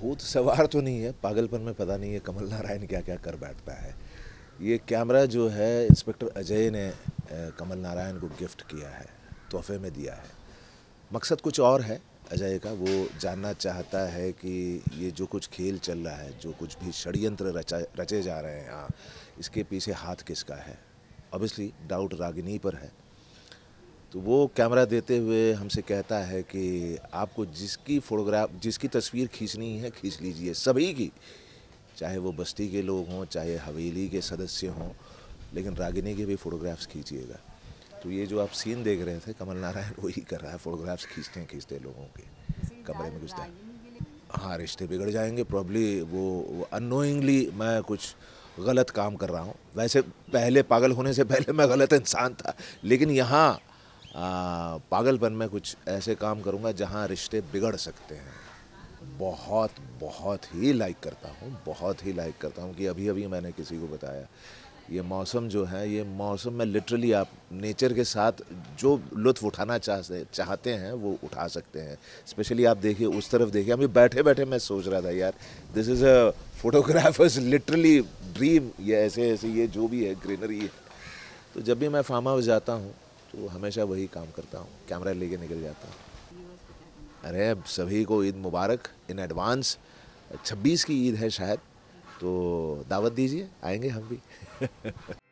भूत सवार तो नहीं है पागलपन में पता नहीं है कमल नारायण क्या क्या कर बैठता है ये कैमरा जो है इंस्पेक्टर अजय ने कमल नारायण को गिफ्ट किया है तोहफे में दिया है मकसद कुछ और है अजय का वो जानना चाहता है कि ये जो कुछ खेल चल रहा है जो कुछ भी षडयंत्र रचा रचे जा रहे हैं यहाँ इसके पीछे हाथ किसका है ऑब्वियसली डाउट रागिनी पर है तो वो कैमरा देते हुए हमसे कहता है कि आपको जिसकी फोटोग्राफ जिसकी तस्वीर खींचनी है खींच लीजिए सभी की चाहे वो बस्ती के लोग हों चाहे हवेली के सदस्य हों लेकिन रागिनी के भी फ़ोटोग्राफ्स खींचिएगा तो ये जो आप सीन देख रहे थे कमल नारायण वही कर रहा है फ़ोटोग्राफ्स खींचते खींचते लोगों के कमरे में घुसते हाँ रिश्ते बिगड़ जाएंगे प्रॉब्ली वो अनोइंगली मैं कुछ गलत काम कर रहा हूँ वैसे पहले पागल होने से पहले मैं गलत इंसान था लेकिन यहाँ पागलपन में कुछ ऐसे काम करूँगा जहाँ रिश्ते बिगड़ सकते हैं बहुत बहुत ही लाइक करता हूँ बहुत ही लाइक करता हूँ कि अभी अभी मैंने किसी को बताया ये मौसम जो है ये मौसम में लिटरली आप नेचर के साथ जो लुत्फ उठाना चाहते चाहते हैं वो उठा सकते हैं स्पेशली आप देखिए उस तरफ देखिए अभी बैठे बैठे मैं सोच रहा था यार this is a photographers literally dream ये ऐसे ऐसे ये जो भी है ग्रीनरी है तो जब भी मैं फार्म हाउस जाता हूँ तो हमेशा वही काम करता हूँ कैमरा लेके निकल जाता हूँ अरे अब सभी को ईद मुबारक इन एडवांस 26 की ईद है शायद तो दावत दीजिए आएंगे हम भी